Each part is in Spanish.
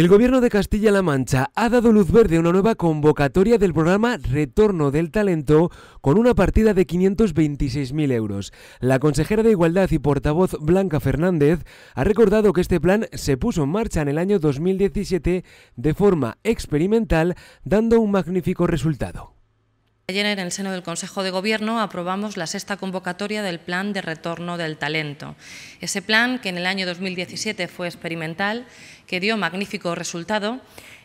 El gobierno de Castilla-La Mancha ha dado luz verde a una nueva convocatoria del programa Retorno del Talento con una partida de 526.000 euros. La consejera de Igualdad y portavoz Blanca Fernández ha recordado que este plan se puso en marcha en el año 2017 de forma experimental, dando un magnífico resultado. Ayer en el seno del Consejo de Gobierno aprobamos la sexta convocatoria del Plan de Retorno del Talento. Ese plan, que en el año 2017 fue experimental, que dio magnífico resultado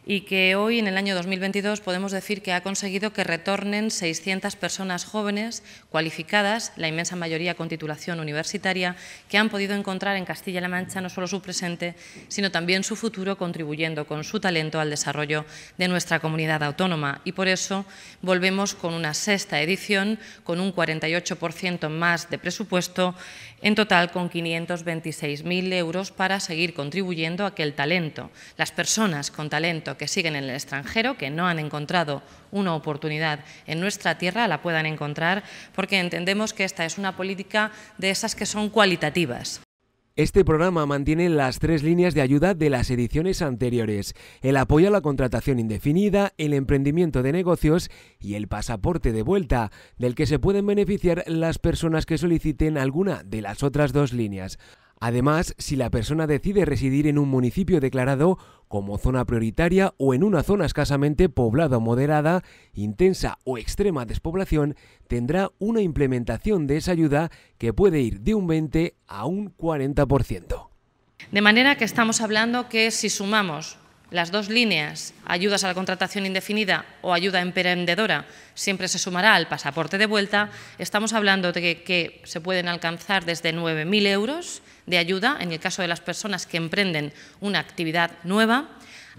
y que hoy, en el año 2022, podemos decir que ha conseguido que retornen 600 personas jóvenes cualificadas, la inmensa mayoría con titulación universitaria, que han podido encontrar en Castilla-La Mancha no solo su presente, sino también su futuro, contribuyendo con su talento al desarrollo de nuestra comunidad autónoma. Y por eso volvemos con una sexta edición, con un 48% más de presupuesto, en total con 526.000 euros para seguir contribuyendo a que el talento, las personas con talento, que siguen en el extranjero, que no han encontrado una oportunidad en nuestra tierra, la puedan encontrar, porque entendemos que esta es una política de esas que son cualitativas. Este programa mantiene las tres líneas de ayuda de las ediciones anteriores, el apoyo a la contratación indefinida, el emprendimiento de negocios y el pasaporte de vuelta, del que se pueden beneficiar las personas que soliciten alguna de las otras dos líneas. Además, si la persona decide residir en un municipio declarado como zona prioritaria o en una zona escasamente poblada o moderada, intensa o extrema despoblación, tendrá una implementación de esa ayuda que puede ir de un 20 a un 40%. De manera que estamos hablando que si sumamos las dos líneas, ayudas a la contratación indefinida o ayuda emprendedora, siempre se sumará al pasaporte de vuelta. Estamos hablando de que, se pueden alcanzar desde 9.000 euros de ayuda, en el caso de las personas que emprenden una actividad nueva,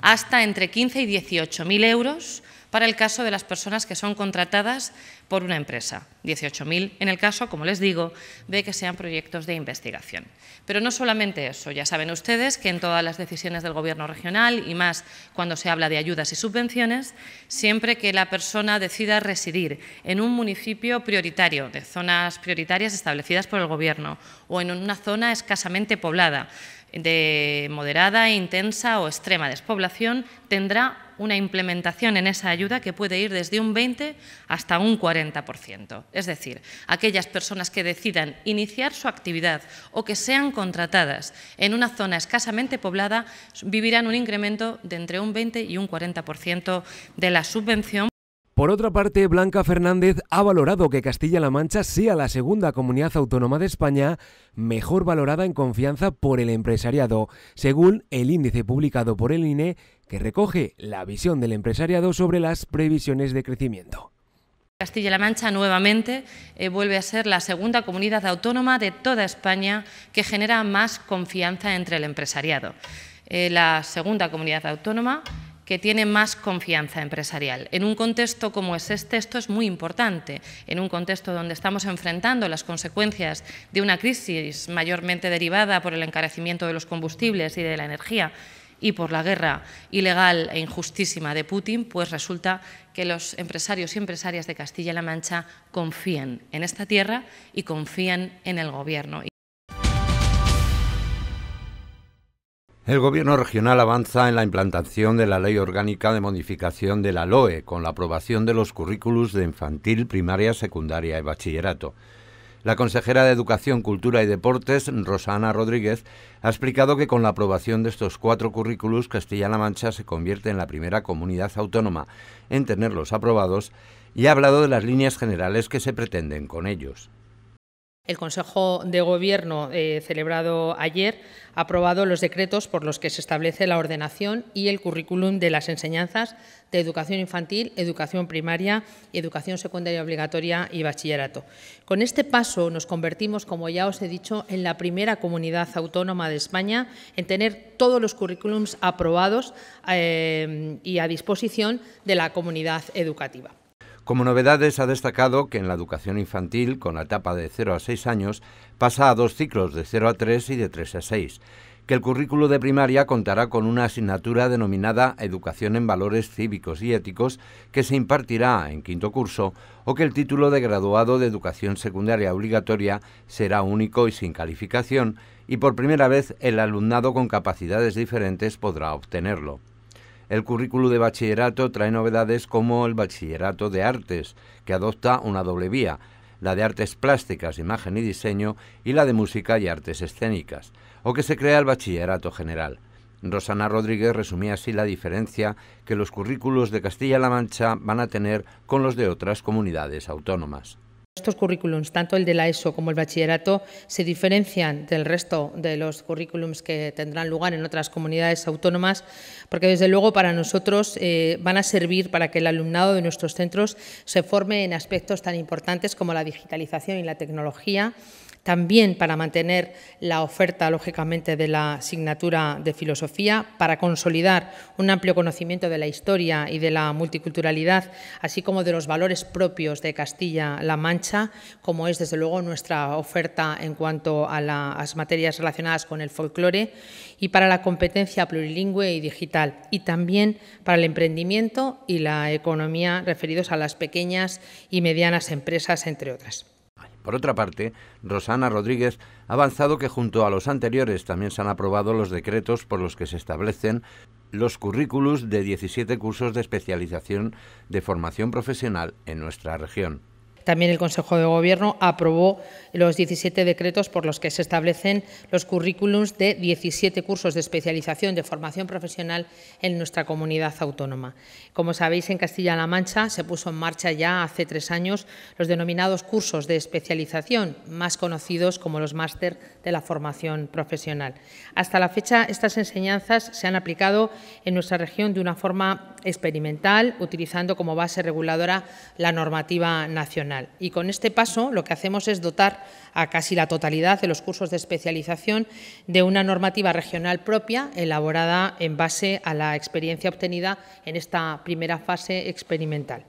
hasta entre 15 y 18.000 euros para el caso de las personas que son contratadas por una empresa, 18.000 en el caso, como les digo, de que sean proyectos de investigación. Pero no solamente eso, ya saben ustedes que en todas las decisiones del Gobierno regional y más cuando se habla de ayudas y subvenciones, siempre que la persona decida residir en un municipio prioritario, de zonas prioritarias establecidas por el Gobierno, o en una zona escasamente poblada, de moderada, intensa o extrema despoblación, tendrá una implementación en esa ayuda que puede ir desde un 20 hasta un 40%. Es decir, aquellas personas que decidan iniciar su actividad o que sean contratadas en una zona escasamente poblada vivirán un incremento de entre un 20 y un 40% de la subvención por otra parte, Blanca Fernández ha valorado que Castilla-La Mancha sea la segunda comunidad autónoma de España mejor valorada en confianza por el empresariado, según el índice publicado por el INE que recoge la visión del empresariado sobre las previsiones de crecimiento. Castilla-La Mancha nuevamente eh, vuelve a ser la segunda comunidad autónoma de toda España que genera más confianza entre el empresariado. Eh, la segunda comunidad autónoma que tiene más confianza empresarial. En un contexto como es este, esto es muy importante, en un contexto donde estamos enfrentando las consecuencias de una crisis mayormente derivada por el encarecimiento de los combustibles y de la energía y por la guerra ilegal e injustísima de Putin, pues resulta que los empresarios y empresarias de Castilla-La Mancha confían en esta tierra y confían en el Gobierno. El Gobierno regional avanza en la implantación de la Ley Orgánica de Modificación de la LOE, con la aprobación de los currículos de infantil, primaria, secundaria y bachillerato. La consejera de Educación, Cultura y Deportes, Rosana Rodríguez, ha explicado que con la aprobación de estos cuatro currículos, Castilla-La Mancha se convierte en la primera comunidad autónoma en tenerlos aprobados y ha hablado de las líneas generales que se pretenden con ellos. El Consejo de Gobierno, eh, celebrado ayer, ha aprobado los decretos por los que se establece la ordenación y el currículum de las enseñanzas de educación infantil, educación primaria, educación secundaria obligatoria y bachillerato. Con este paso nos convertimos, como ya os he dicho, en la primera comunidad autónoma de España en tener todos los currículums aprobados eh, y a disposición de la comunidad educativa. Como novedades ha destacado que en la educación infantil, con la etapa de 0 a 6 años, pasa a dos ciclos de 0 a 3 y de 3 a 6, que el currículo de primaria contará con una asignatura denominada Educación en Valores Cívicos y Éticos que se impartirá en quinto curso o que el título de graduado de Educación Secundaria Obligatoria será único y sin calificación y por primera vez el alumnado con capacidades diferentes podrá obtenerlo. El currículo de bachillerato trae novedades como el bachillerato de artes, que adopta una doble vía, la de artes plásticas, imagen y diseño, y la de música y artes escénicas, o que se crea el bachillerato general. Rosana Rodríguez resumía así la diferencia que los currículos de Castilla-La Mancha van a tener con los de otras comunidades autónomas. Estos currículums, tanto el de la ESO como el bachillerato, se diferencian del resto de los currículums que tendrán lugar en otras comunidades autónomas, porque desde luego para nosotros eh, van a servir para que el alumnado de nuestros centros se forme en aspectos tan importantes como la digitalización y la tecnología, también para mantener la oferta, lógicamente, de la asignatura de filosofía, para consolidar un amplio conocimiento de la historia y de la multiculturalidad, así como de los valores propios de Castilla-La Mancha como es desde luego nuestra oferta en cuanto a las materias relacionadas con el folclore y para la competencia plurilingüe y digital y también para el emprendimiento y la economía referidos a las pequeñas y medianas empresas, entre otras. Por otra parte, Rosana Rodríguez ha avanzado que junto a los anteriores también se han aprobado los decretos por los que se establecen los currículos de 17 cursos de especialización de formación profesional en nuestra región. También el Consejo de Gobierno aprobó los 17 decretos por los que se establecen los currículums de 17 cursos de especialización de formación profesional en nuestra comunidad autónoma. Como sabéis, en Castilla-La Mancha se puso en marcha ya hace tres años los denominados cursos de especialización, más conocidos como los máster de la formación profesional. Hasta la fecha, estas enseñanzas se han aplicado en nuestra región de una forma experimental, utilizando como base reguladora la normativa nacional. Y con este paso lo que hacemos es dotar a casi la totalidad de los cursos de especialización de una normativa regional propia elaborada en base a la experiencia obtenida en esta primera fase experimental.